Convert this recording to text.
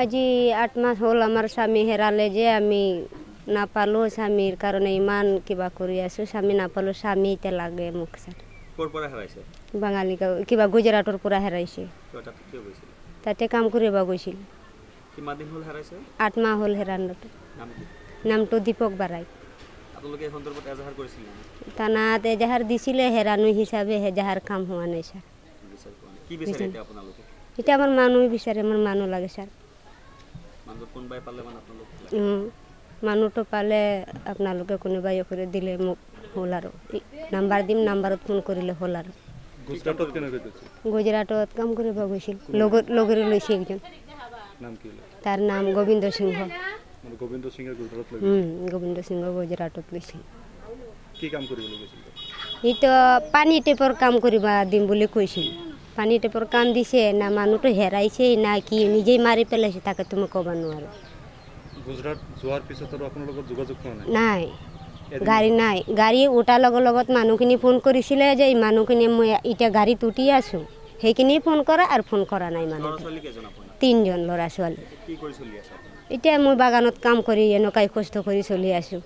আজি আট মাস হ'ল আমাৰ স্বামী হেৰালে যে আমি নাপালোঁ স্বামীৰ কাৰণে ইমান কিবা কৰি আছো স্বামী নাপালোঁ স্বামী এতিয়া লাগে মোক স্যার বাঙালী কিবা গুজৰাটৰ পৰা হেৰাইছে তাতে কাম কৰিব গৈছিল আঠ মাহ হ'ল হেৰাণটো নামটো দীপক বাৰাই থানাত এজাহাৰ দিছিলে হেৰাণু হিচাপে এজাহাৰ কাম হোৱা নাই স্যার কি বিচাৰে এতিয়া আপোনালোকে এতিয়া আমাৰ মানুহ বিচাৰে আমাৰ মানুহ লাগে স্যার মানুহ কোন বাই পালে মানে আপোনালোকে মানুহটো পালে আপোনালোকে কোনোবাই কৰি দিলে মোক হ'ল আৰু নাম্বাৰ দিম নাম্বাৰত ফোন কৰিলে হ'ল আৰু গুজৰাটত কাম কৰিব গৈছিল লগৰ লৈছে একজন তাৰ নাম গোবিন্দ সিংহ গোবিন্দ সিংহ গুজৰাটত লৈছিল এইটো পানী টেপৰ কাম কৰিব দিম বুলি কৈছিল পানী টেপৰ কাম দিছে না মানুহটো হেৰাইছে না কি নিজেই মাৰি পেলাইছে তাকে তুমি ক'ব নোৱাৰো নাই গাড়ী নাই গাড়ী উঠাৰ লগে লগত মানুহখিনি ফোন কৰিছিলে যে মানুহখিনি মই এতিয়া গাড়ীত উঠি আছোঁ সেইখিনিয়ে ফোন কৰা আৰু ফোন কৰা নাই মানে তিনিজন ল'ৰা ছোৱালী এতিয়া মই বাগানত কাম কৰি এনেকুৱাই কষ্ট কৰি চলি আছোঁ